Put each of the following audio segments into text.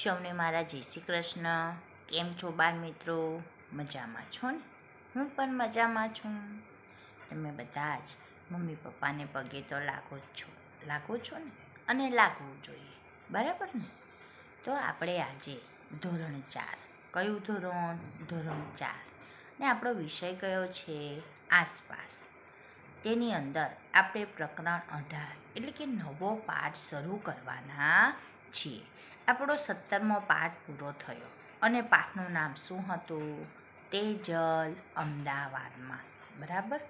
સૌને મારા જય શ્રી કૃષ્ણ કેમ છો બાળ મિત્રો મજામાં છો ને હું પણ મજામાં છું તમે બધા જ મમ્મી પપ્પાને પગે તો લાગો જ છો લાગો છો ને અને લાગવું જોઈએ બરાબર ને તો આપણે આજે ધોરણ ચાર કયું ધોરણ ધોરણ ચાર ને આપણો વિષય કયો છે આસપાસ તેની અંદર આપણે પ્રકરણ અઢાર એટલે કે નવો પાઠ શરૂ કરવાના છીએ આપણો સત્તરમો પાઠ પૂરો થયો અને પાઠનું નામ શું હતું તેજલ અમદાવાદમાં બરાબર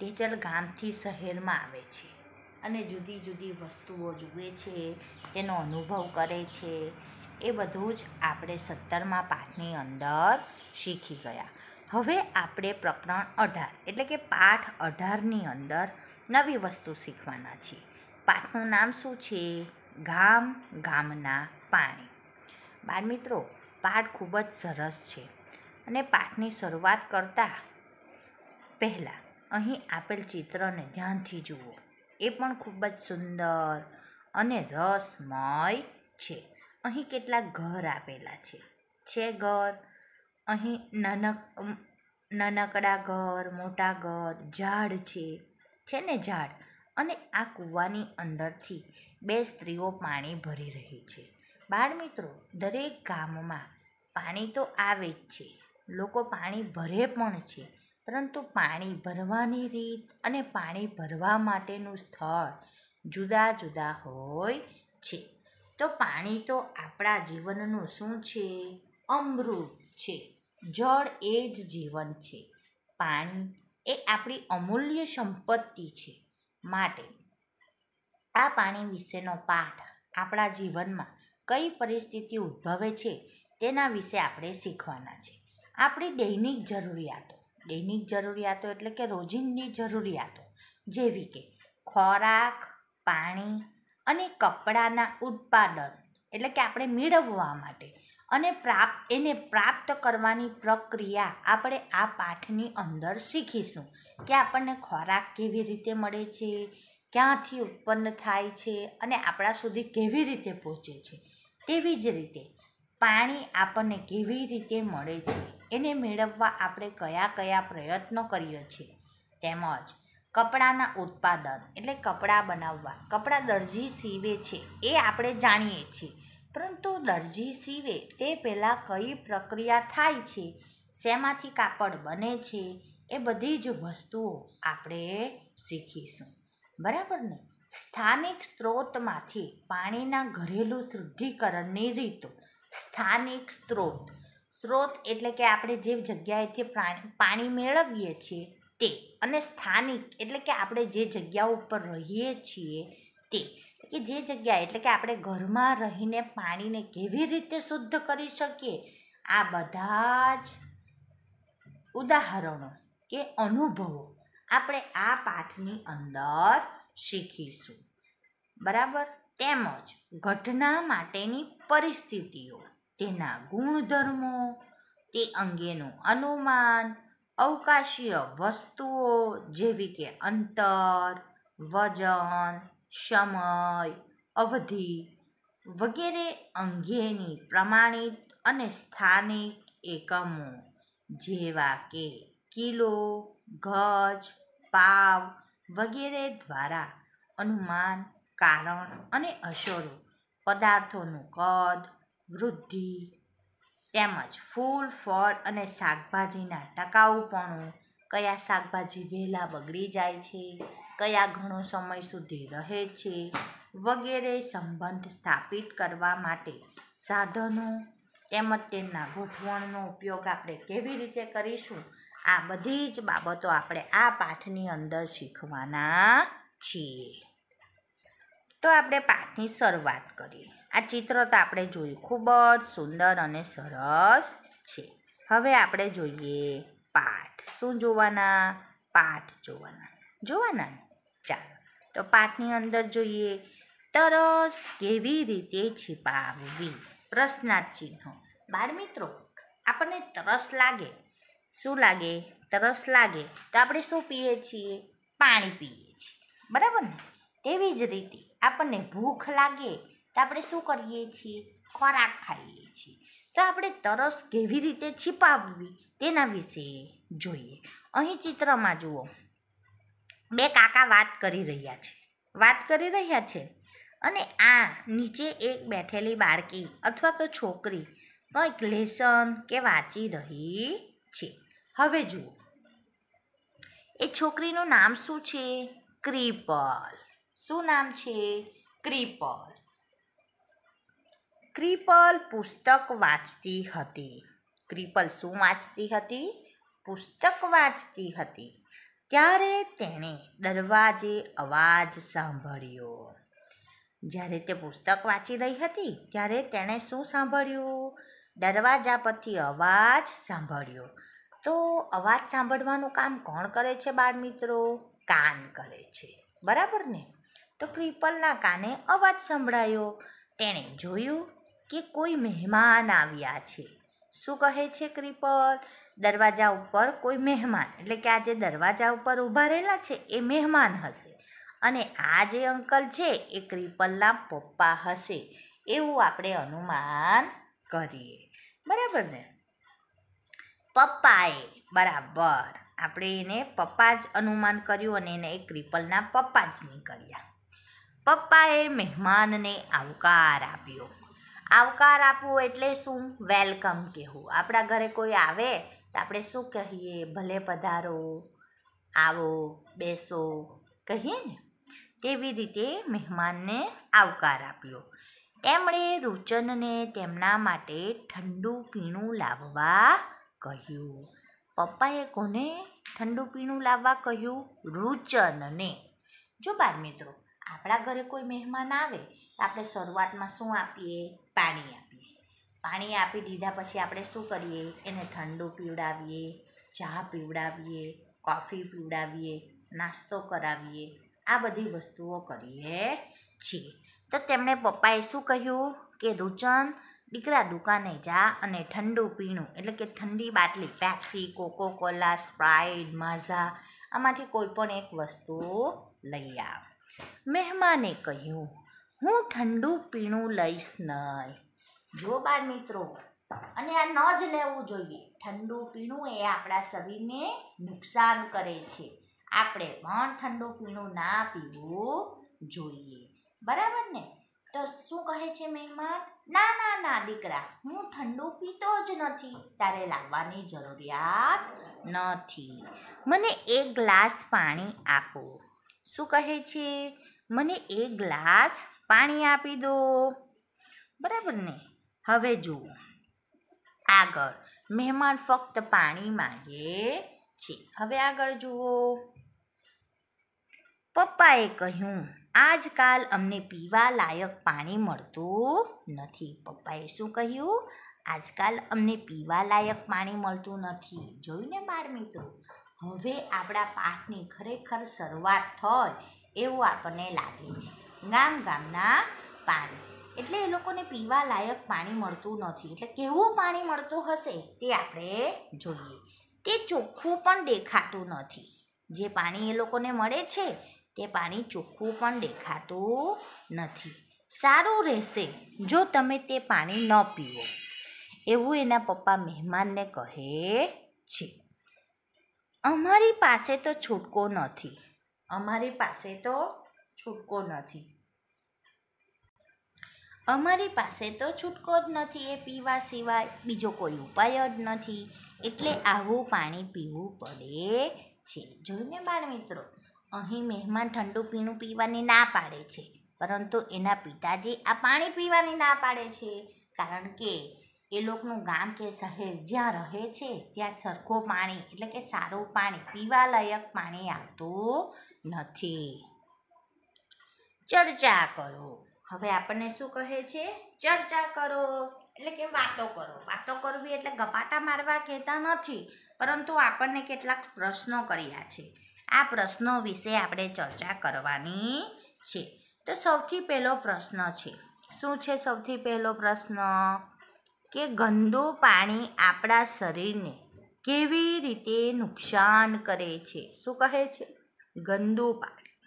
તેજલ ગામથી શહેરમાં આવે છે અને જુદી જુદી વસ્તુઓ જુએ છે તેનો અનુભવ કરે છે એ બધું જ આપણે સત્તરમાં પાઠની અંદર શીખી ગયા હવે આપણે પ્રકરણ અઢાર એટલે કે પાઠ અઢારની અંદર નવી વસ્તુ શીખવાના છીએ પાઠનું નામ શું છે ગામ ગામના પાણી બાળ મિત્રો પાઠ ખૂબ જ સરસ છે અને પાઠની શરૂઆત કરતાં પહેલાં અહીં આપેલ ચિત્રને ધ્યાનથી જુઓ એ પણ ખૂબ જ સુંદર અને રસમય છે અહીં કેટલાક ઘર આપેલા છે છે ઘર અહીં નાનક નાનકડા ઘર મોટા ઘર ઝાડ છે છે ને ઝાડ અને આ કૂવાની અંદરથી બે સ્ત્રીઓ પાણી ભરી રહી છે બાળમિત્રો દરેક ગામમાં પાણી તો આવે જ છે લોકો પાણી ભરે પણ છે પરંતુ પાણી ભરવાની રીત અને પાણી ભરવા માટેનું સ્થળ જુદા જુદા હોય છે તો પાણી તો આપણા જીવનનું શું છે અમૃત છે જળ એ જ જીવન છે પાણી એ આપણી અમૂલ્ય સંપત્તિ છે માટે આ પાણી વિશેનો પાઠ આપણા જીવનમાં કઈ પરિસ્થિતિ ઉદ્ભવે છે તેના વિશે આપણે શીખવાના છે આપણી દૈનિક જરૂરિયાતો દૈનિક જરૂરિયાતો એટલે કે રોજિંદી જરૂરિયાતો જેવી કે ખોરાક પાણી અને કપડાના ઉત્પાદન એટલે કે આપણે મેળવવા માટે અને પ્રાપ્ત એને પ્રાપ્ત કરવાની પ્રક્રિયા આપણે આ પાઠની અંદર શીખીશું કે આપણને ખોરાક કેવી રીતે મળે છે ક્યાંથી ઉત્પન્ન થાય છે અને આપણા સુધી કેવી રીતે પહોંચે છે તેવી જ રીતે પાણી આપણને કેવી રીતે મળે છે એને મેળવવા આપણે કયા કયા પ્રયત્નો કરીએ છીએ તેમજ કપડાના ઉત્પાદન એટલે કપડાં બનાવવા કપડાં દરજી સીવે છે એ આપણે જાણીએ છીએ પરંતુ દરજી સીવે તે પહેલાં કઈ પ્રક્રિયા થાય છે શેમાંથી કાપડ બને છે એ બધી જ વસ્તુઓ આપણે શીખીશું બરાબર ને સ્થાનિક સ્ત્રોતમાંથી પાણીના ઘરેલું શુદ્ધિકરણની રીતો સ્થાનિક સ્ત્રોત સ્ત્રોત એટલે કે આપણે જે જગ્યાએથી પાણી મેળવીએ છીએ તે અને સ્થાનિક એટલે કે આપણે જે જગ્યા ઉપર રહીએ છીએ તે કે જે જગ્યા એટલે કે આપણે ઘરમાં રહીને પાણીને કેવી રીતે શુદ્ધ કરી શકીએ આ બધા જ ઉદાહરણો કે અનુભવો આપણે આ પાઠની અંદર શીખીશું બરાબર તેમજ ઘટના માટેની પરિસ્થિતિઓ તેના ગુણધર્મો તે અંગેનું અનુમાન અવકાશીય વસ્તુઓ જેવી કે અંતર વજન સમય અવધિ વગેરે અંગેની પ્રમાણિત અને સ્થાનિક એકમો જેવા કે કિલો ગજ પાવ વગેરે દ્વારા અનુમાન કારણ અને અસરો પદાર્થોનું કદ વૃદ્ધિ તેમજ ફૂલ ફળ અને શાકભાજીના ટકાઉપણું કયા શાકભાજી વહેલા બગડી જાય છે કયા ઘણો સમય સુધી રહે છે વગેરે સંબંધ સ્થાપિત કરવા માટે સાધનો તેમજ તેમના ગોઠવણનો ઉપયોગ આપણે કેવી રીતે કરીશું આ બધી જ બાબતો આપણે આ પાઠની અંદર શીખવાના છીએ તો આપણે પાઠની શરૂઆત કરીએ આ ચિત્ર તો આપણે જોયું ખૂબ જ સુંદર અને સરસ છે હવે આપણે જોઈએ પાઠ શું જોવાના પાઠ જોવાના જોવાના ચાલો તો પાઠની અંદર જોઈએ તરસ કેવી રીતે છીપાવવી પ્રશ્નાર્થ ચિહ્નો બાળ મિત્રો આપણને તરસ લાગે શું લાગે તરસ લાગે તો આપણે શું પીએ છીએ પાણી પીએ છીએ બરાબર ને તેવી જ રીતે આપણને ભૂખ લાગે તો આપણે શું કરીએ છીએ ખોરાક ખાઈએ છીએ તો આપણે તરસ કેવી રીતે છીપાવવી તેના વિશે જોઈએ અહીં ચિત્રમાં જુઓ બે કાકા વાત કરી રહ્યા છે વાત કરી રહ્યા છે અને આ નીચે એક બેઠેલી બાળકી અથવા તો છોકરી કંઈક લેસન કે વાંચી રહી છે હવે જુઓ એ છોકરીનું નામ શું છે ક્રિપલ શું નામ છે ક્રિપલ ક્રિપલ પુસ્તક વાંચતી હતી ક્રિપલ શું વાંચતી હતી પુસ્તક વાંચતી હતી ત્યારે તેણે દરવાજે અવાજ સાંભળ્યો જ્યારે તે પુસ્તક વાંચી રહી હતી ત્યારે તેણે શું સાંભળ્યું દરવાજા પરથી અવાજ સાંભળ્યો તો અવાજ સાંભળવાનું કામ કોણ કરે છે બાળ મિત્રો કાન કરે છે બરાબર ને તો ક્રિપલના કાને અવાજ સંભળાયો તેણે જોયું કે કોઈ મહેમાન આવ્યા છે શું કહે છે ક્રિપલ દરવાજા ઉપર કોઈ મહેમાન એટલે કે આ જે દરવાજા ઉપર ઊભા રહેલા છે એ મહેમાન હશે અને આ જે અંકલ છે એ ક્રિપલના પપ્પા હશે એવું આપણે અનુમાન કરીએ બરાબર ને પપ્પાએ બરાબર આપણે એને પપ્પા જ અનુમાન કર્યું અને એને એક ક્રિપલના પપ્પા જ નહીં કર્યા પપ્પાએ મહેમાનને આવકાર આપ્યો આવકાર આપવો એટલે શું વેલકમ કહેવું આપણા ઘરે કોઈ આવે તો આપણે શું કહીએ ભલે પધારો આવો બેસો કહીએ ને તેવી રીતે મહેમાનને આવકાર આપ્યો તેમણે રૂચનને તેમના માટે ઠંડુ પીણું લાવવા કહ્યું પપ્પાએ કોને ઠંડુ પીણું લાવવા કહ્યું રૂચનને જો બાર મિત્રો આપણા ઘરે કોઈ મહેમાન આવે તો આપણે શરૂઆતમાં શું આપીએ પાણી આપીએ પાણી આપી દીધા પછી આપણે શું કરીએ એને ઠંડુ પીવડાવીએ ચા પીવડાવીએ કોફી પીવડાવીએ નાસ્તો કરાવીએ આ બધી વસ્તુઓ કરીએ છીએ તો તેમણે પપ્પાએ શું કહ્યું કે રૂચન દીકરા દુકાને જા અને ઠંડુ પીણું એટલે કે ઠંડી બાટલી Pepsi Coca Cola Sprite Maaza આમાંથી કોઈ પણ એક વસ્તુ લઈ આવ મહેમાને કહ્યું હું ઠંડુ પીણું લઈશ નહીં જો બાળ મિત્રો અને આ ન જ લેવું જોઈએ ઠંડુ પીણું એ આપણા શરીરને નુકસાન કરે છે આપણે પણ ઠંડુ પીણું ના પીવું જોઈએ બરાબર ને તો શું કહે છે મહેમાન ના ના ના દીકરા હું ઠંડુ પીતો જ નથી તારે લાવવાની જરૂરિયાત નથી મને એક ગ્લાસ પાણી આપો શું કહે છે મને એક ગ્લાસ પાણી આપી દો બરાબર ને હવે જુઓ આગળ મહેમાન ફક્ત પાણી માગે છે હવે આગળ જુઓ પપ્પાએ કહ્યું આજકાલ અમને પીવા લાયક પાણી મળતું નથી પપ્પાએ શું કહ્યું આજકાલ અમને પીવા લાયક પાણી મળતું નથી જોયું ને બાળ મિત્રો હવે આપણા પાકની ખરેખર શરૂઆત થાય એવું આપણને લાગે છે ગામ ગામના પાણી એટલે એ લોકોને પીવા લાયક પાણી મળતું નથી એટલે કેવું પાણી મળતું હશે તે આપણે જોઈએ તે ચોખ્ખું પણ દેખાતું નથી જે પાણી એ લોકોને મળે છે તે પાણી ચોખ્ખું પણ દેખાતું નથી સારું રહેશે જો તમે તે પાણી ન પીવો એવું એના પપ્પા મહેમાનને કહે છે અમારી પાસે તો છૂટકો નથી અમારી પાસે તો છૂટકો નથી અમારી પાસે તો છૂટકો જ નથી એ પીવા સિવાય બીજો કોઈ ઉપાય જ નથી એટલે આવું પાણી પીવું પડે છે જોઈને બાળ મિત્રો અહીં મહેમાન ઠંડુ પીણું પીવાની ના પાડે છે પરંતુ એના પિતાજી આ પાણી પીવાની ના પાડે છે કારણ કે એ લોકોનું ગામ કે શહેર જ્યાં રહે છે ત્યાં સરખું પાણી એટલે કે સારું પાણી પીવાલાયક પાણી આવતું નથી ચર્ચા કરો હવે આપણને શું કહે છે ચર્ચા કરો એટલે કે વાતો કરો વાતો કરવી એટલે ગપાટા મારવા કહેતા નથી પરંતુ આપણને કેટલાક પ્રશ્નો કર્યા છે આ પ્રશ્નો વિશે આપણે ચર્ચા કરવાની છે તો સૌથી પહેલો પ્રશ્ન છે શું છે સૌથી પહેલો પ્રશ્ન કે ગંદુ પાણી આપણા શરીરને કેવી રીતે નુકસાન કરે છે શું કહે છે ગંદુ પાણી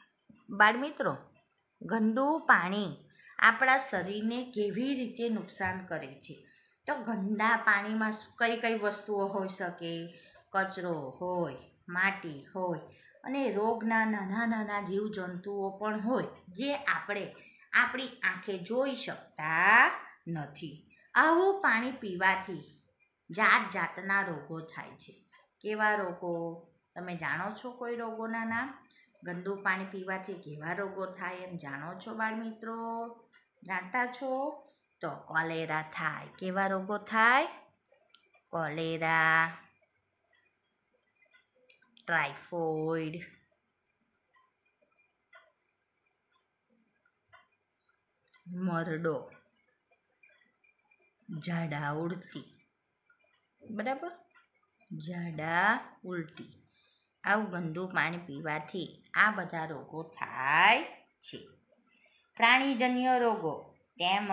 બાળમિત્રો ગંદુ પાણી આપણા શરીરને કેવી રીતે નુકસાન કરે છે તો ગંદા પાણીમાં કઈ કઈ વસ્તુઓ હોઈ શકે કચરો હોય માટી હોય અને રોગના નાના નાના જીવજંતુઓ પણ હોય જે આપણે આપણી આંખે જોઈ શકતા નથી આવું પાણી પીવાથી જાત જાતના રોગો થાય છે કેવા રોગો તમે જાણો છો કોઈ રોગોના નામ ગંદુ પાણી પીવાથી કેવા રોગો થાય એમ જાણો છો બાળમિત્રો જાણતા છો તો કોલેરા થાય કેવા રોગો થાય કોલેરા ટ્રાઇફોઇડ મરડો ઝાડા ઉડતી બરાબર ઝાડા ઉલટી આવું ગંદુ પાણી પીવાથી આ બધા રોગો થાય છે પ્રાણીજન્ય રોગો તેમજ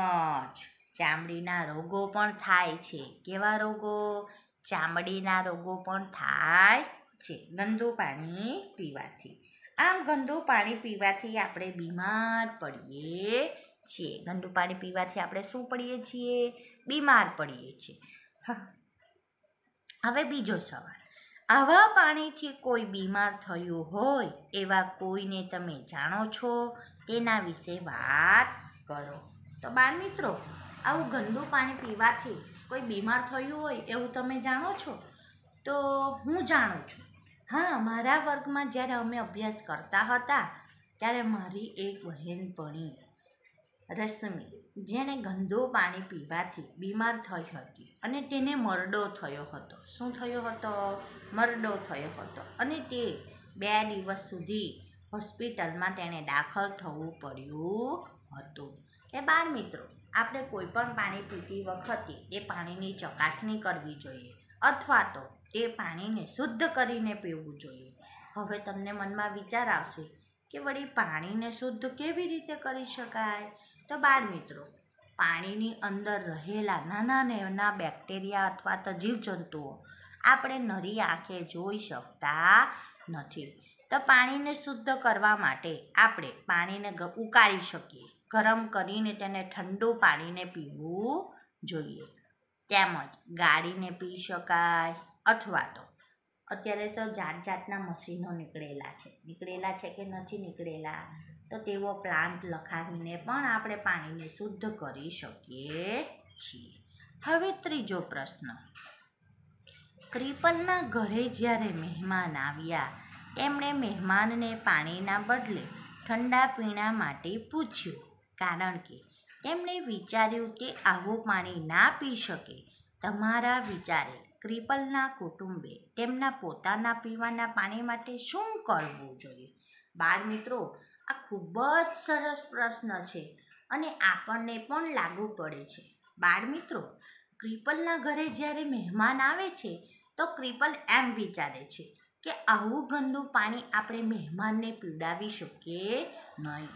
ચામડીના રોગો પણ થાય છે કેવા રોગો ચામડીના રોગો પણ થાય છે ગંદુ પાણી પીવાથી આમ ગંદુ પાણી પીવાથી આપણે બીમાર પડીએ છીએ ગંદુ પાણી પીવાથી આપણે શું પડીએ છીએ બીમાર પડીએ છીએ હવે બીજો સવાલ આવા પાણીથી કોઈ બીમાર થયું હોય એવા કોઈને તમે જાણો છો તેના વિશે વાત કરો તો બાળ મિત્રો આવું ગંદુ પાણી પીવાથી કોઈ બીમાર થયું હોય એવું તમે જાણો છો તો હું જાણું છું હા મારા વર્ગમાં જ્યારે અમે અભ્યાસ કરતા હતા ત્યારે મારી એક બહેનપણી રશ્મિ જેણે ગંદુ પાણી પીવાથી બીમાર થઈ હતી અને તેને મરડો થયો હતો શું થયો હતો મરડો થયો હતો અને તે બે દિવસ સુધી હોસ્પિટલમાં તેણે દાખલ થવું પડ્યું હતું એ બાળ મિત્રો આપણે કોઈ પણ પાણી પીતી વખતે એ પાણીની ચકાસણી કરવી જોઈએ અથવા તો તે પાણીને શુદ્ધ કરીને પીવું જોઈએ હવે તમને મનમાં વિચાર આવશે કે વળી પાણીને શુદ્ધ કેવી રીતે કરી શકાય તો બાળ મિત્રો પાણીની અંદર રહેલા નાના નાના બેક્ટેરિયા અથવા તો જીવજંતુઓ આપણે નરી આંખે જોઈ શકતા નથી તો પાણીને શુદ્ધ કરવા માટે આપણે પાણીને ઉકાળી શકીએ ગરમ કરીને તેને ઠંડુ પાણીને પીવું જોઈએ તેમજ ગાળીને પી શકાય અથવા તો અત્યારે તો જાત જાતના મશીનો નીકળેલા છે નીકળેલા છે કે નથી નીકળેલા તો તેવો પ્લાન્ટ લખાવીને પણ આપણે પાણીને શુદ્ધ કરી શકીએ છીએ હવે ત્રીજો પ્રશ્ન ક્રિપનના ઘરે જ્યારે મહેમાન આવ્યા તેમણે મહેમાનને પાણીના બદલે ઠંડા પીણા માટે પૂછ્યું કારણ કે તેમણે વિચાર્યું કે આવું પાણી ના પી શકે તમારા વિચારે ક્રિપલના કુટુંબે તેમના પોતાના પીવાના પાણી માટે શું કરવું જોઈએ બાળ મિત્રો આ ખૂબ જ સરસ પ્રશ્ન છે અને આપણને પણ લાગુ પડે છે બાળ મિત્રો ક્રિપલના ઘરે જ્યારે મહેમાન આવે છે તો ક્રિપલ એમ વિચારે છે કે આવું ગંદુ પાણી આપણે મહેમાનને પીવડાવી શકીએ નહીં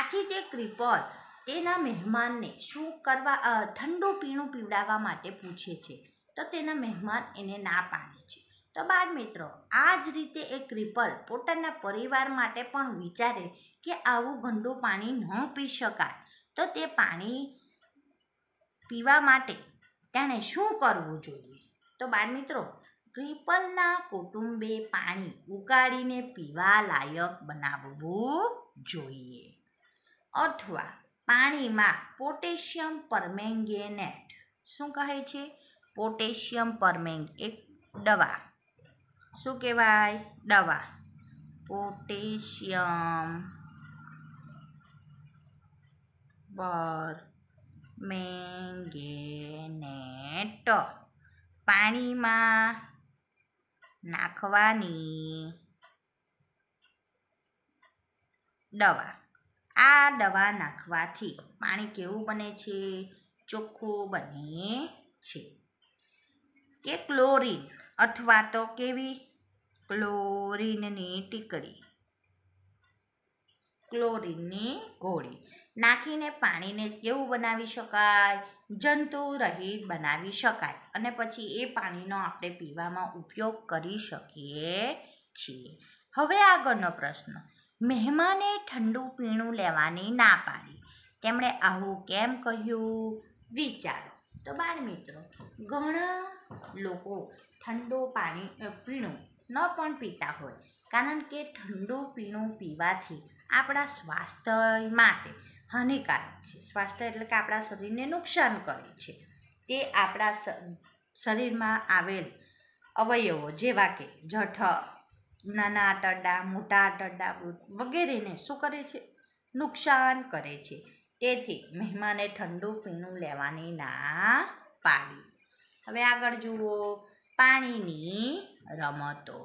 આથી તે ક્રિપલ તેના મહેમાનને શું કરવા ઠંડુ પીણું પીવડાવવા માટે પૂછે છે તો તેના મહેમાન એને ના પાડે છે તો બાળ મિત્રો આ જ રીતે એક ક્રિપલ પોતાના પરિવાર માટે પણ વિચારે કે આવું ગંડુ પાણી ન પી શકાય તો તે પાણી પીવા માટે તેણે શું કરવું જોઈએ તો બાળ મિત્રો ક્રિપલના કુટુંબે પાણી ઉકાળીને પીવા લાયક બનાવવું જોઈએ અથવા પાણીમાં પોટેશિયમ પરમેંગેનેટ શું કહે છે પોટેશિયમ પરમેંગ એક દવા શું કહેવાય દવા પોટેશિયમ પર મેંગેનેટ પાણીમાં નાખવાની દવા આ દવા નાખવાથી પાણી કેવું બને છે ચોખ્ખું બને છે કે ક્લોરીન અથવા તો કેવી ક્લોરીનની ટીકડી ક્લોરીનની ગોળી નાખીને પાણીને કેવું બનાવી શકાય જંતુરહિત બનાવી શકાય અને પછી એ પાણીનો આપણે પીવામાં ઉપયોગ કરી શકીએ છીએ હવે આગળનો પ્રશ્ન મહેમાને ઠંડુ પીણું લેવાની ના પાડી તેમણે આવું કેમ કહ્યું વિચારો તો બાળ મિત્રો ઘણા લોકો ઠંડો પાણી પીણું ન પણ પીતા હોય કારણ કે ઠંડુ પીણું પીવાથી આપણા સ્વાસ્થ્ય માટે હાનિકારક છે સ્વાસ્થ્ય એટલે કે આપણા શરીરને નુકસાન કરે છે તે આપણા શરીરમાં આવેલ અવયવો જેવા કે જઠ નાના આંટરડા મોટા આંટરડા વગેરેને શું કરે છે નુકસાન કરે છે તેથી મહેમાને ઠંડુ પીણું લેવાની ના પાડી હવે આગળ જુઓ પાણીની રમતો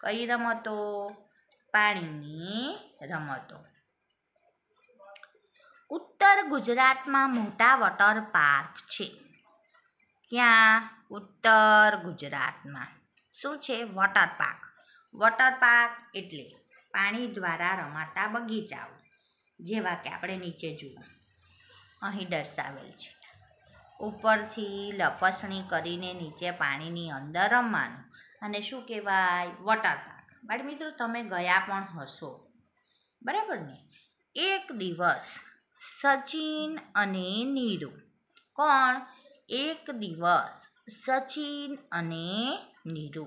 કઈ રમતો પાણીની રમતો ઉત્તર ગુજરાતમાં મોટા વોટર પાર્ક છે ક્યાં ઉત્તર ગુજરાતમાં શું છે વોટર પાર્ક વોટર પાર્ક એટલે પાણી દ્વારા રમાતા બગીચાઓ જેવા કે આપણે નીચે જુઓ અહીં દર્શાવેલ છે ઉપરથી લપસણી કરીને નીચે પાણીની અંદર રમવાનું અને શું કહેવાય વોટર પાર્ક બાળ મિત્રો તમે ગયા પણ હશો બરાબર ને એક દિવસ સચિન અને નીરુ કોણ એક દિવસ સચિન અને નીરુ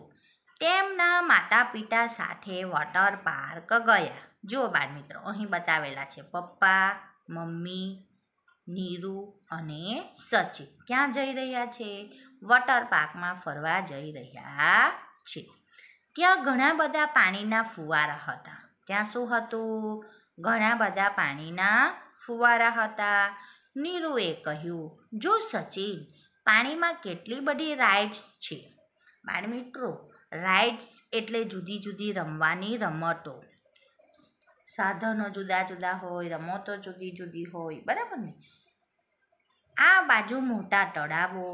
તેમના માતા પિતા સાથે વોટર પાર્ક ગયા જુઓ બાળ મિત્રો અહીં બતાવેલા છે પપ્પા મમ્મી નીરુ અને સચિન ક્યાં જઈ રહ્યા છે વોટર પાર્કમાં ફરવા જઈ રહ્યા છે ત્યાં ઘણા બધા પાણીના ફુવારા હતા ત્યાં શું હતું ઘણા બધા પાણીના ફુવારા હતા નીરુએ કહ્યું જો સચિન પાણીમાં કેટલી બધી રાઇડ્સ છે બાળમિત્રો રાઇડ્સ એટલે જુદી જુદી રમવાની રમતો સાધનો જુદા જુદા હોય રમતો જુદી જુદી હોય બરાબર ને આ બાજુ મોટા તળાવો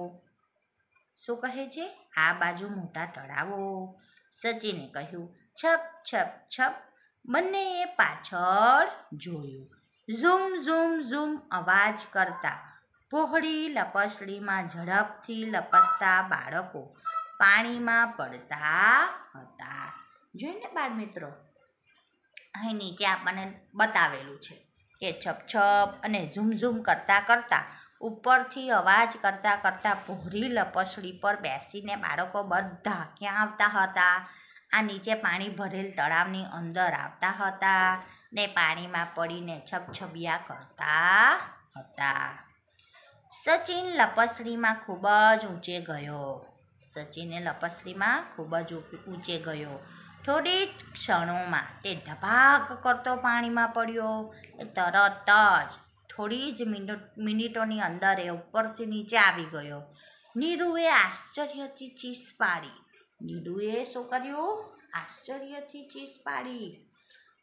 શું કહે છે આ બાજુ મોટા તળાવો સચિને કહ્યું છપ છપ છપ બંનેએ પાછળ જોયું ઝૂમ ઝૂમ ઝૂમ અવાજ કરતા પહોળી લપસડીમાં ઝડપથી લપસતા બાળકો પાણીમાં પડતા હતા જોઈને બાળ મિત્રો અહીં નીચે આપણને બતાવેલું છે કે છપછપ અને ઝૂમ કરતાં કરતાં ઉપરથી અવાજ કરતાં કરતાં ભોરી લપસડી પર બેસીને બાળકો બધા ક્યાં આવતા હતા આ નીચે પાણી ભરેલ તળાવની અંદર આવતા હતા ને પાણીમાં પડીને છબછબિયા કરતા હતા સચિન લપસરીમાં ખૂબ જ ઊંચે ગયો સચિને લપસરીમાં ખૂબ જ ઊંચે ગયો થોડી જ ક્ષણોમાં તે ધબાક કરતો પાણીમાં પડ્યો એ તરત જ થોડી જ મિનિટ મિનિટોની અંદર એ ઉપરથી નીચે આવી ગયો નીરુએ આશ્ચર્યથી ચીસ પાડી નીરુએ શું કર્યું આશ્ચર્યથી ચીસ પાડી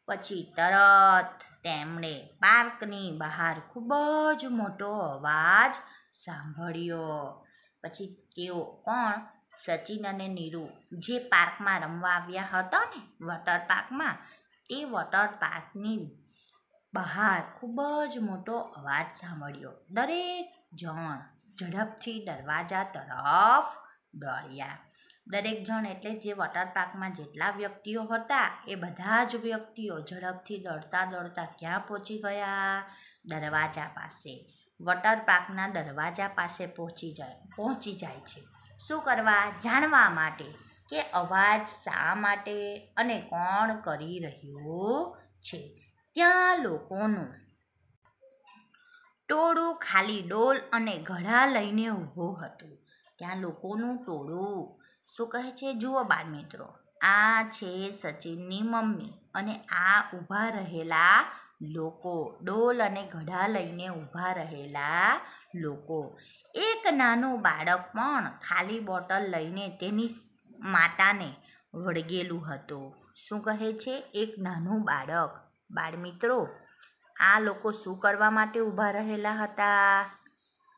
પછી તરત તેમણે પાર્કની બહાર ખૂબ જ મોટો અવાજ સાંભળ્યો પછી તેઓ પણ સચિન અને નીરુ જે પાર્કમાં રમવા આવ્યા હતા ને વોટર પાર્કમાં તે વોટર પાર્કની બહાર ખૂબ જ મોટો અવાજ સાંભળ્યો દરેક જણ ઝડપથી દરવાજા તરફ દોડ્યા દરેક જણ એટલે જે વોટર પાર્કમાં જેટલા વ્યક્તિઓ હતા એ બધા જ વ્યક્તિઓ ઝડપથી દોડતા દોડતા ક્યાં પહોંચી ગયા દરવાજા પાસે વોટર પાર્કના દરવાજા પાસે પહોંચી જાય પહોંચી જાય છે શું કરવા જાણવા માટે કે અવાજ શા માટે અને કોણ કરી રહ્યું છે ત્યાં લોકોનું ટોળું ખાલી ડોલ અને ઘડા લઈને ઊભું હતું ત્યાં લોકોનું ટોળું શું કહે છે જુઓ મિત્રો આ છે સચિનની મમ્મી અને આ ઊભા રહેલા લોકો ડોલ અને ઘડા લઈને ઊભા રહેલા લોકો એક નાનું બાળક પણ ખાલી બોટલ લઈને તેની માતાને વળગેલું હતું શું કહે છે એક નાનું બાળક બાળમિત્રો આ લોકો શું કરવા માટે ઊભા રહેલા હતા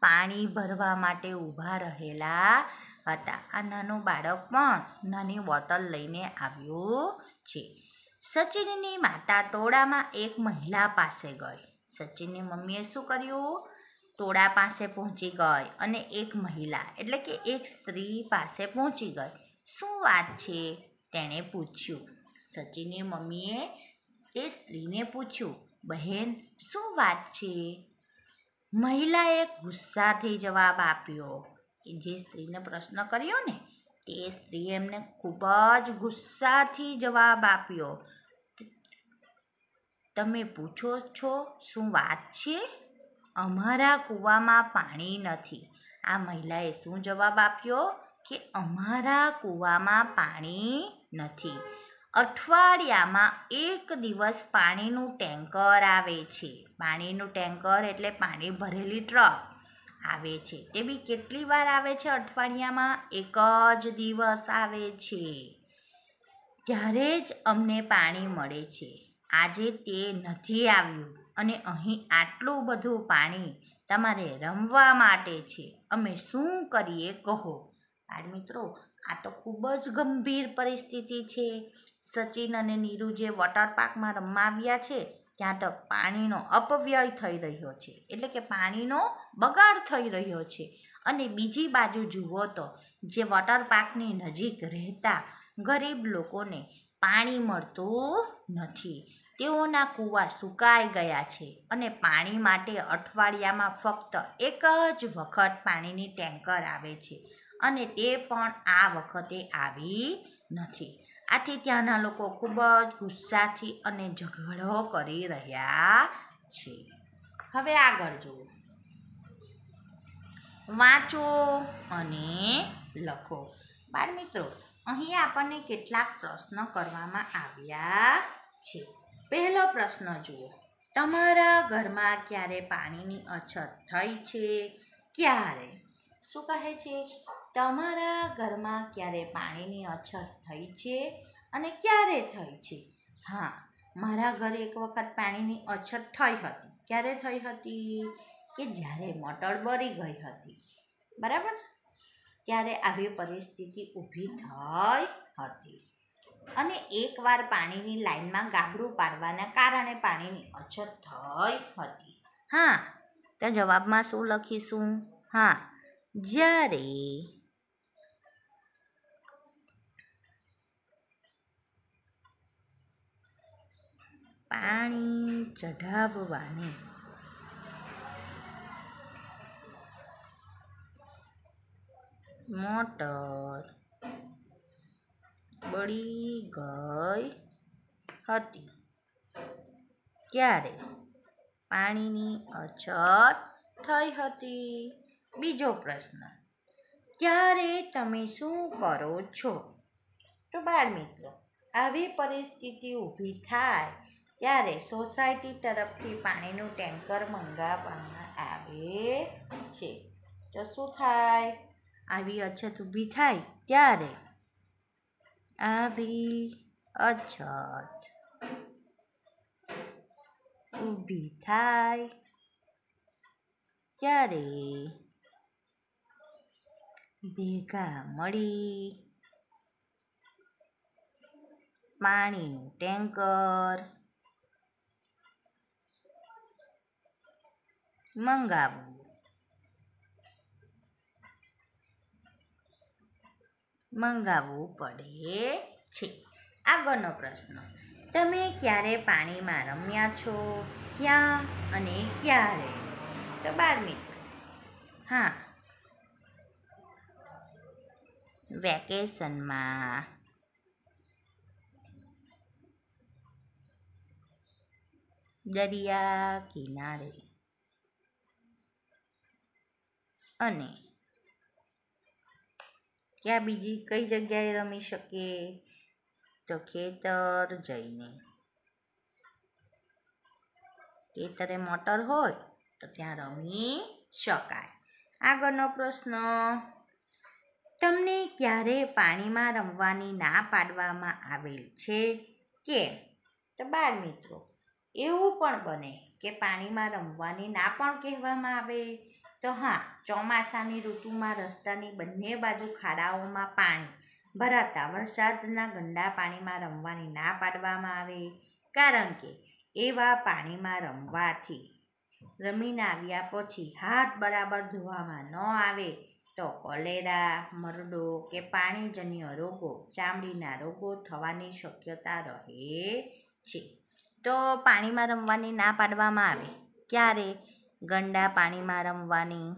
પાણી ભરવા માટે ઊભા રહેલા હતા આ નાનું બાળક પણ નાની બોટલ લઈને આવ્યું છે સચિનની માતા ટોળામાં એક મહિલા પાસે ગઈ સચિનની મમ્મીએ શું કર્યું ટોળા પાસે પહોંચી ગઈ અને એક મહિલા એટલે કે એક સ્ત્રી પાસે પહોંચી ગઈ શું વાત છે તેણે પૂછ્યું સચીની મમ્મીએ તે સ્ત્રીને પૂછ્યું બહેન શું વાત છે મહિલાએ ગુસ્સાથી જવાબ આપ્યો જે સ્ત્રીને પ્રશ્ન કર્યો ને તે સ્ત્રી એમને ખૂબ જ ગુસ્સાથી જવાબ આપ્યો તમે પૂછો છો શું વાત છે અમારા કૂવામાં પાણી નથી આ મહિલાએ શું જવાબ આપ્યો કે અમારા કૂવામાં પાણી નથી અઠવાડિયામાં એક દિવસ પાણીનું ટેન્કર આવે છે પાણીનું ટેન્કર એટલે પાણી ભરેલી ટ્રક આવે છે તે બી કેટલી વાર આવે છે અઠવાડિયામાં એક જ દિવસ આવે છે ત્યારે જ અમને પાણી મળે છે આજે તે નથી આવ્યું અને અહીં આટલું બધું પાણી તમારે રમવા માટે છે અમે શું કરીએ કહો બાળ મિત્રો આ તો ખૂબ જ ગંભીર પરિસ્થિતિ છે સચિન અને નીરુ જે વોટર પાર્કમાં રમવા આવ્યા છે ત્યાં તો પાણીનો અપવ્યય થઈ રહ્યો છે એટલે કે પાણીનો બગાડ થઈ રહ્યો છે અને બીજી બાજુ જુઓ તો જે વોટર પાર્કની નજીક રહેતા ગરીબ લોકોને પાણી મળતું નથી તેઓના કૂવા સુકાઈ ગયા છે અને પાણી માટે અઠવાડિયામાં ફક્ત એક જ વખત પાણીની ટેન્કર આવે છે અને તે પણ આ વખતે આવી નથી આથી ત્યાંના લોકો ખૂબ જ ગુસ્સાથી અને ઝઘડો કરી રહ્યા છે હવે આગળ જુઓ વાંચો અને લખો બાળ મિત્રો અહીં આપણને કેટલાક પ્રશ્ન કરવામાં આવ્યા છે પહેલો પ્રશ્ન જુઓ તમારા ઘરમાં ક્યારે પાણીની અછત થઈ છે ક્યારે શું કહે છે તમારા ઘરમાં ક્યારે પાણીની અછત થઈ છે અને ક્યારે થઈ છે હા મારા ઘરે એક વખત પાણીની અછત થઈ હતી ક્યારે થઈ હતી કે જ્યારે મોટર બળી ગઈ હતી બરાબર ત્યારે આવી પરિસ્થિતિ ઊભી થઈ હતી અને એકવાર પાણીની લાઇનમાં ગાબડું પાડવાના કારણે પાણીની અછત થઈ હતી હા તો જવાબમાં શું લખીશું હા જ્યારે પાણી ચઢાવવાને મોટર બળી ગઈ હતી ત્યારે પાણીની અછત થઈ હતી બીજો પ્રશ્ન ત્યારે તમે શું કરો છો તો બાળ મિત્રો આવી પરિસ્થિતિ ઊભી થાય ત્યારે સોસાયટી તરફથી પાણીનું ટેન્કર મંગાવવામાં આવે છે તો શું થાય આવી અછત ઊભી થાય ત્યારે આવી અછત ઊભી થાય ત્યારે ભેગા મળી પાણીનું ટેન્કર મંગાવવું મંગાવવું પડે છે આગળનો પ્રશ્ન તમે ક્યારે પાણીમાં રમ્યા છો ક્યાં અને ક્યારે તો બાર મિત્રો હા વેકેશનમાં દરિયા કિનારે અને ક્યાં બીજી કઈ જગ્યાએ રમી શકીએ તો ખેતર જઈને ખેતરે મોટર હોય તો ત્યાં રમી શકાય આગળનો પ્રશ્ન તમને ક્યારે પાણીમાં રમવાની ના પાડવામાં આવેલ છે કે તો બાળ મિત્રો એવું પણ બને કે પાણીમાં રમવાની ના પણ કહેવામાં આવે તો હા ચોમાસાની ઋતુમાં રસ્તાની બંને બાજુ ખાડાઓમાં પાણી ભરાતા વરસાદના ગંદા પાણીમાં રમવાની ના પાડવામાં આવે કારણ કે એવા પાણીમાં રમવાથી રમીને આવ્યા પછી હાથ બરાબર ધોવામાં ન આવે તો કોલેરા મરડો કે પાણીજન્ય રોગો ચામડીના રોગો થવાની શક્યતા રહે છે તો પાણીમાં રમવાની ના પાડવામાં આવે ક્યારે ગંડા પાણીમાં રમવાની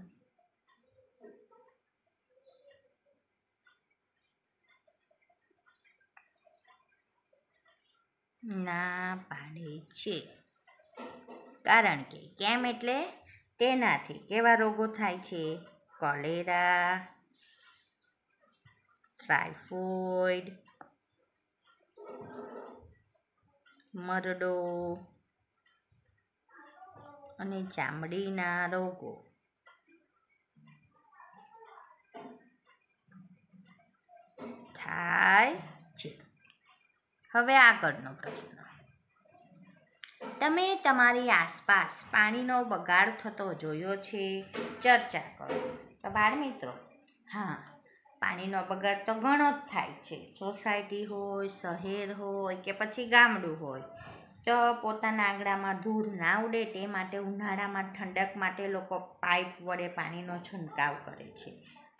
ના પાડે છે કારણ કે કેમ એટલે તેનાથી કેવા રોગો થાય છે કોલેરા ટાઇફોઇડ મરડો અને ચામડીના રોગો થાય છે હવે આગળનો પ્રશ્ન તમે તમારી આસપાસ પાણીનો બગાડ થતો જોયો છે ચર્ચા કરો તો બાળ મિત્રો હા પાણીનો બગાડ તો ઘણો જ થાય છે સોસાયટી હોય શહેર હોય કે પછી ગામડું હોય તો પોતાના આંગણામાં ધૂળ ના ઉડે તે માટે ઉનાળામાં ઠંડક માટે લોકો પાઇપ વડે પાણીનો છંટકાવ કરે છે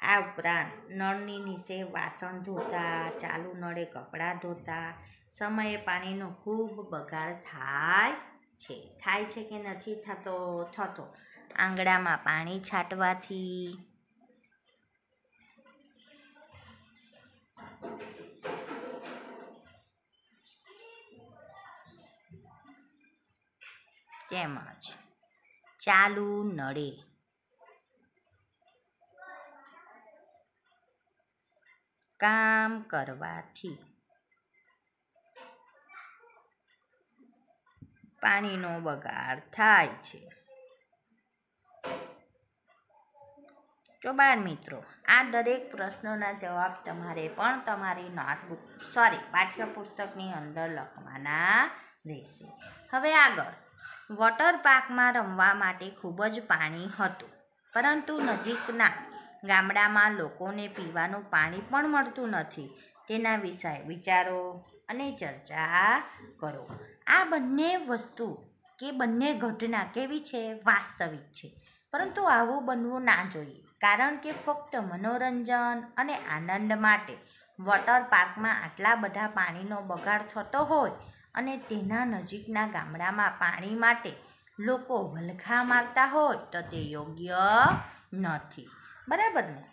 આ ઉપરાંત નળની નીચે વાસણ ધોતા ચાલુ નળે કપડાં ધોતા સમયે પાણીનો ખૂબ બગાડ થાય છે થાય છે કે નથી થતો થતો આંગણામાં પાણી છાંટવાથી તેમજ ચાલુ નડે કામ કરવાથી પાણીનો બગાડ થાય છે તો બાળ મિત્રો આ દરેક પ્રશ્નોના જવાબ તમારે પણ તમારી નોટબુક સોરી પાઠ્યપુસ્તકની અંદર લખવાના રહેશે હવે આગળ વોટર પાર્કમાં રમવા માટે ખૂબ જ પાણી હતું પરંતુ નજીકના ગામડામાં લોકોને પીવાનું પાણી પણ મળતું નથી તેના વિશે વિચારો અને ચર્ચા કરો આ બંને વસ્તુ કે બંને ઘટના કેવી છે વાસ્તવિક છે પરંતુ આવું બનવું ના જોઈએ કારણ કે ફક્ત મનોરંજન અને આનંદ માટે વોટર પાર્કમાં આટલા બધા પાણીનો બગાડ થતો હોય અને તેના નજીકના ગામડામાં પાણી માટે લોકો વલખા મારતા હોય તો તે યોગ્ય નથી બરાબર ને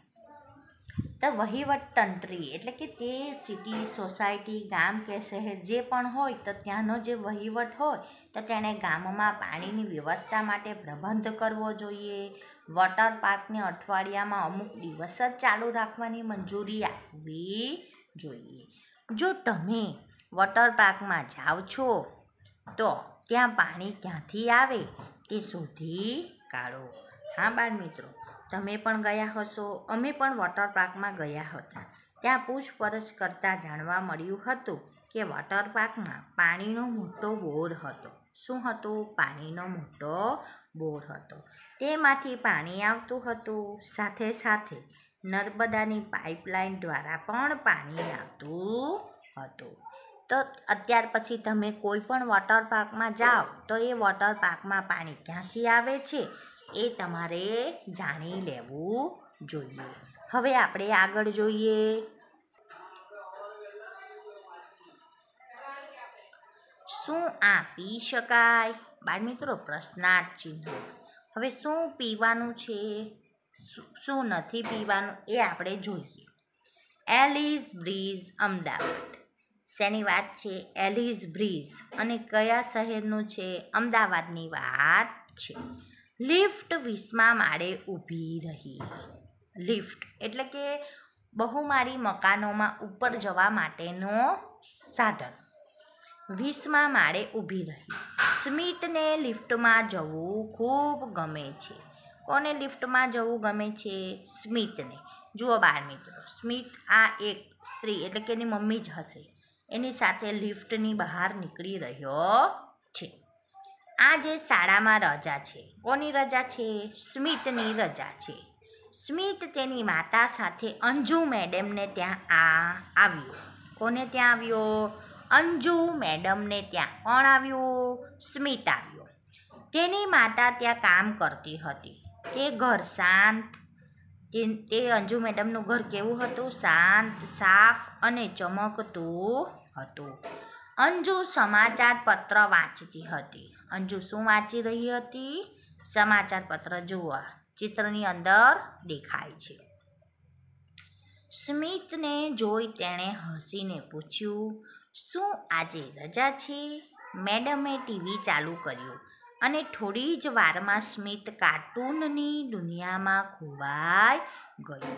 તો વહીવટતંત્રી એટલે કે તે સિટી સોસાયટી ગામ કે શહેર જે પણ હોય તો ત્યાંનો જે વહીવટ હોય તો તેણે ગામમાં પાણીની વ્યવસ્થા માટે પ્રબંધ કરવો જોઈએ વોટર પાર્કને અઠવાડિયામાં અમુક દિવસ જ ચાલુ રાખવાની મંજૂરી આપવી જોઈએ જો તમે વોટરપાર્કમાં જાઓ છો તો ત્યાં પાણી ક્યાંથી આવે તે શોધી કાઢો હા બાળ મિત્રો તમે પણ ગયા હશો અમે પણ વોટરપાર્કમાં ગયા હતા ત્યાં પૂછપરછ કરતાં જાણવા મળ્યું હતું કે વોટરપાર્કમાં પાણીનો મોટો બોર હતો શું હતું પાણીનો મોટો બોર હતો તેમાંથી પાણી આવતું હતું સાથે સાથે નર્મદાની પાઇપલાઇન દ્વારા પણ પાણી આવતું હતું તો અત્યાર પછી તમે કોઈ પણ વોટર પાર્કમાં જાઓ તો એ વોટર પાર્કમાં પાણી ક્યાંથી આવે છે એ તમારે જાણી લેવું જોઈએ હવે આપણે આગળ જોઈએ શું આ પી શકાય બાળમિત્રો મિત્રો પ્રશ્નાર્થ ચિહ્નો હવે શું પીવાનું છે શું નથી પીવાનું એ આપણે જોઈએ એલિસ બ્રિજ અમદાવાદ શેની વાત છે એલિસ બ્રિજ અને કયા શહેરનું છે અમદાવાદની વાત છે લિફ્ટ વીસમા માળે ઊભી રહી લિફ્ટ એટલે કે બહુમાળી મકાનોમાં ઉપર જવા માટેનો સાધન વીસમા માળે ઊભી રહી સ્મિતને લિફ્ટમાં જવું ખૂબ ગમે છે કોને લિફ્ટમાં જવું ગમે છે સ્મિતને જુઓ બાળ મિત્રો સ્મિત આ એક સ્ત્રી એટલે કે એની મમ્મી જ હશે એની સાથે લિફ્ટની બહાર નીકળી રહ્યો છે આજે શાળામાં રજા છે કોની રજા છે સ્મિતની રજા છે સ્મિત તેની માતા સાથે અંજુ મેડમને ત્યાં આ આવ્યો કોને ત્યાં આવ્યો અંજુ મેડમને ત્યાં કોણ આવ્યું સ્મિત આવ્યો તેની માતા ત્યાં કામ કરતી હતી તે ઘર શાંત તે અંજુ મેડમનું ઘર કેવું હતું શાંત સાફ અને ચમકતું હતો અંજુ સમાચાર પત્ર વાંચતી હતી અંજુ શું વાંચી રહી હતી સમાચાર પત્ર જોવા ચિત્રની અંદર દેખાય છે સ્મિતને જોઈ તેણે હસીને પૂછ્યું શું આજે રજા છે મેડમે ટીવી ચાલુ કર્યું અને થોડી જ વારમાં સ્મિત કાર્ટૂનની દુનિયામાં ખોવાઈ ગયો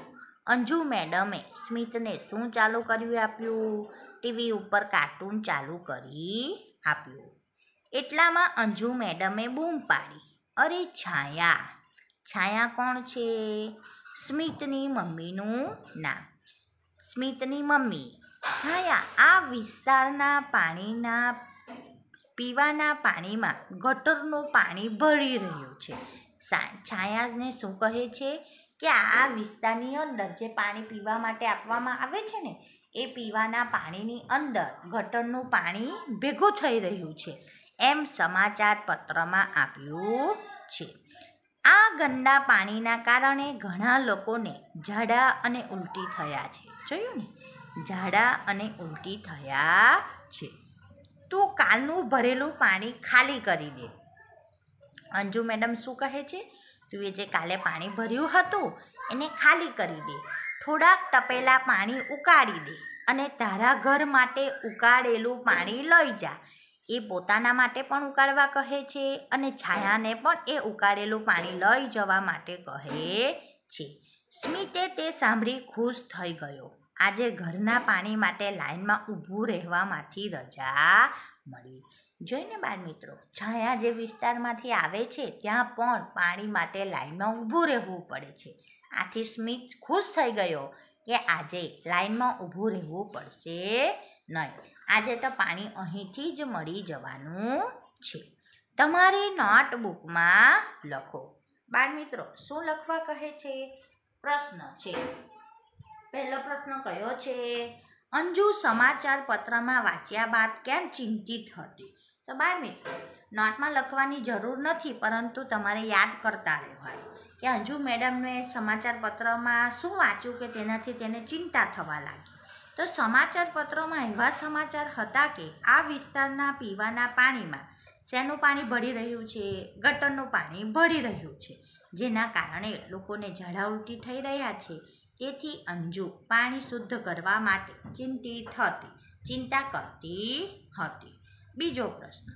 અંજુ મેડમે સ્મિતને શું ચાલુ કર્યું આપ્યું ટીવી ઉપર કાર્ટૂન ચાલુ કરી આપ્યું એટલામાં અંજુ મેડમે બૂમ પાડી અરે છાયા છાયા કોણ છે સ્મિતની મમ્મીનું નામ સ્મિતની મમ્મી છાયા આ વિસ્તારના પાણીના પીવાના પાણીમાં ગટરનું પાણી ભળી રહ્યું છે છાયાને શું કહે છે કે આ વિસ્તારની અંદર જે પાણી પીવા માટે આપવામાં આવે છે ને એ પીવાના પાણીની અંદર ગટરનું પાણી ભેગું થઈ રહ્યું છે એમ સમાચાર પત્રમાં આપ્યું છે આ ગંદા પાણીના કારણે ઘણા લોકોને ઝાડા અને ઉલટી થયા છે જોયું ને ઝાડા અને ઉલટી થયા છે તું કાલનું ભરેલું પાણી ખાલી કરી દે અંજુ મેડમ શું કહે છે તું એ જે કાલે પાણી ભર્યું હતું એને ખાલી કરી દે થોડાક તપેલા પાણી ઉકાળી દે અને તારા ઘર માટે ઉકાળેલું પાણી લઈ જા એ પોતાના માટે પણ ઉકાળવા કહે છે અને છાયાને પણ એ ઉકાળેલું પાણી લઈ જવા માટે કહે છે સ્મિતે તે સાંભળી ખુશ થઈ ગયો આજે ઘરના પાણી માટે લાઇનમાં ઊભું રહેવામાંથી રજા મળી જોઈને બાળ મિત્રો છાયા જે વિસ્તારમાંથી આવે છે ત્યાં પણ પાણી માટે લાઇનમાં ઊભું રહેવું પડે છે આથી સ્મિત ખુશ થઈ ગયો કે આજે લાઈનમાં ઊભું રહેવું પડશે નહીં આજે તો પાણી અહીંથી જ મળી જવાનું છે તમારી નોટબુકમાં લખો બાળ મિત્રો શું લખવા કહે છે પ્રશ્ન છે પહેલો પ્રશ્ન કયો છે અંજુ સમાચાર પત્રમાં વાંચ્યા બાદ કેમ ચિંતિત હતી તો બાળ મિત્રો નોટમાં લખવાની જરૂર નથી પરંતુ તમારે યાદ કરતા રહેવાનું કે અંજુ મેડમને સમાચાર પત્રમાં શું વાંચ્યું કે તેનાથી તેને ચિંતા થવા લાગી તો સમાચાર પત્રમાં એવા સમાચાર હતા કે આ વિસ્તારના પીવાના પાણીમાં શેનું પાણી ભળી રહ્યું છે ગટરનું પાણી ભળી રહ્યું છે જેના કારણે લોકોને ઝાડા ઉલટી થઈ રહ્યા છે તેથી અંજુ પાણી શુદ્ધ કરવા માટે ચિંતિત હતી ચિંતા કરતી હતી બીજો પ્રશ્ન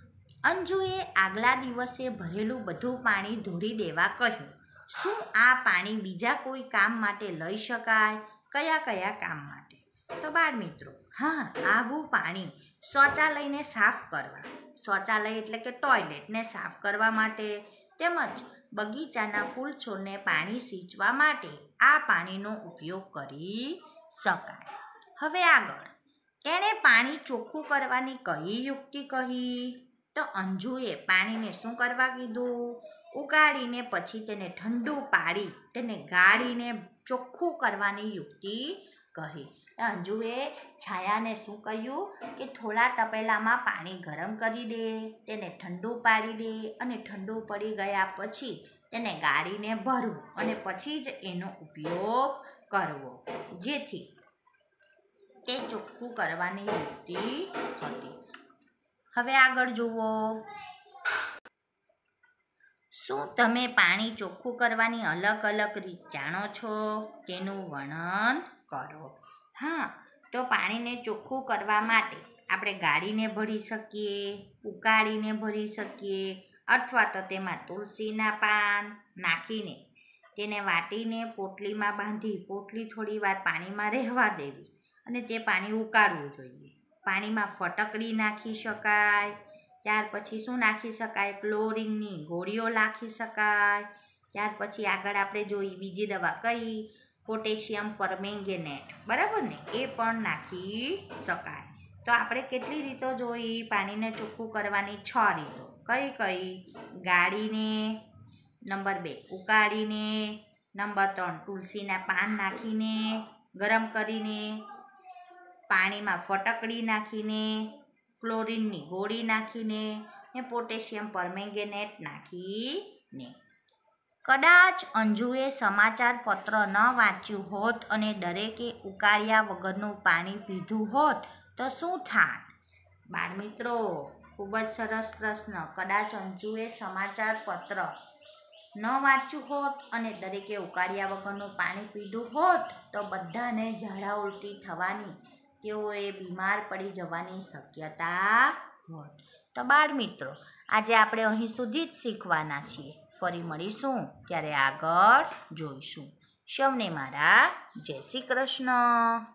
અંજુએ આગલા દિવસે ભરેલું બધું પાણી ધોળી દેવા કહ્યું શું આ પાણી બીજા કોઈ કામ માટે લઈ શકાય કયા કયા કામ માટે તો બાળ મિત્રો હા આવું પાણી શૌચાલયને સાફ કરવા શૌચાલય એટલે કે ટોયલેટને સાફ કરવા માટે તેમજ બગીચાના ફૂલ છોડને પાણી સિંચવા માટે આ પાણીનો ઉપયોગ કરી શકાય હવે આગળ તેણે પાણી ચોખ્ખું કરવાની કઈ યુક્તિ કહી તો અંજુએ પાણીને શું કરવા કીધું ઉકાળીને પછી તેને ઠંડુ પાડી તેને ગાળીને ચોખ્ખું કરવાની યુક્તિ કહી અંજુએ છાયાને શું કહ્યું કે થોડા તપેલામાં પાણી ગરમ કરી દે તેને ઠંડુ પાડી દે અને ઠંડુ પડી ગયા પછી તેને ગાળીને ભરવું અને પછી જ એનો ઉપયોગ કરવો જેથી તે ચોખ્ખું કરવાની યુક્તિ હતી હવે આગળ જુઓ શું તમે પાણી ચોખ્ખું કરવાની અલગ અલગ રીત જાણો છો તેનું વર્ણન કરો હા તો પાણીને ચોખ્ખું કરવા માટે આપણે ગાળીને ભરી શકીએ ઉકાળીને ભરી શકીએ અથવા તો તેમાં તુલસીના પાન નાખીને તેને વાટીને પોટલીમાં બાંધી પોટલી થોડી વાર પાણીમાં રહેવા દેવી અને તે પાણી ઉકાળવું જોઈએ પાણીમાં ફટકડી નાખી શકાય ત્યાર પછી શું નાખી શકાય ક્લોરિનની ગોળીઓ નાખી શકાય ત્યાર પછી આગળ આપણે જોઈ બીજી દવા કઈ પોટેશિયમ પરમેંગેનેટ બરાબર ને એ પણ નાખી શકાય તો આપણે કેટલી રીતો જોઈ પાણીને ચોખ્ખું કરવાની છ રીતો કઈ કઈ ગાળીને નંબર બે ઉકાળીને નંબર ત્રણ તુલસીના પાન નાખીને ગરમ કરીને પાણીમાં ફટકડી નાખીને ક્લોરિનની ગોળી નાખીને ને પોટેશિયમ પરમેંગેનેટ નાખીને કદાચ અંજુએ સમાચાર પત્ર ન વાંચ્યું હોત અને દરેકે ઉકાળ્યા વગરનું પાણી પીધું હોત તો શું થાત બાળ મિત્રો ખૂબ જ સરસ પ્રશ્ન કદાચ અંજુએ સમાચાર પત્ર ન વાંચ્યું હોત અને દરેકે ઉકાળ્યા વગરનું પાણી પીધું હોત તો બધાને ઝાડા ઉલટી થવાની તેઓએ બીમાર પડી જવાની શક્યતા હોય તો બાળ મિત્રો આજે આપણે અહીં સુધી જ શીખવાના છીએ ફરી મળીશું ત્યારે આગળ જોઈશું સૌને મારા જય શ્રી કૃષ્ણ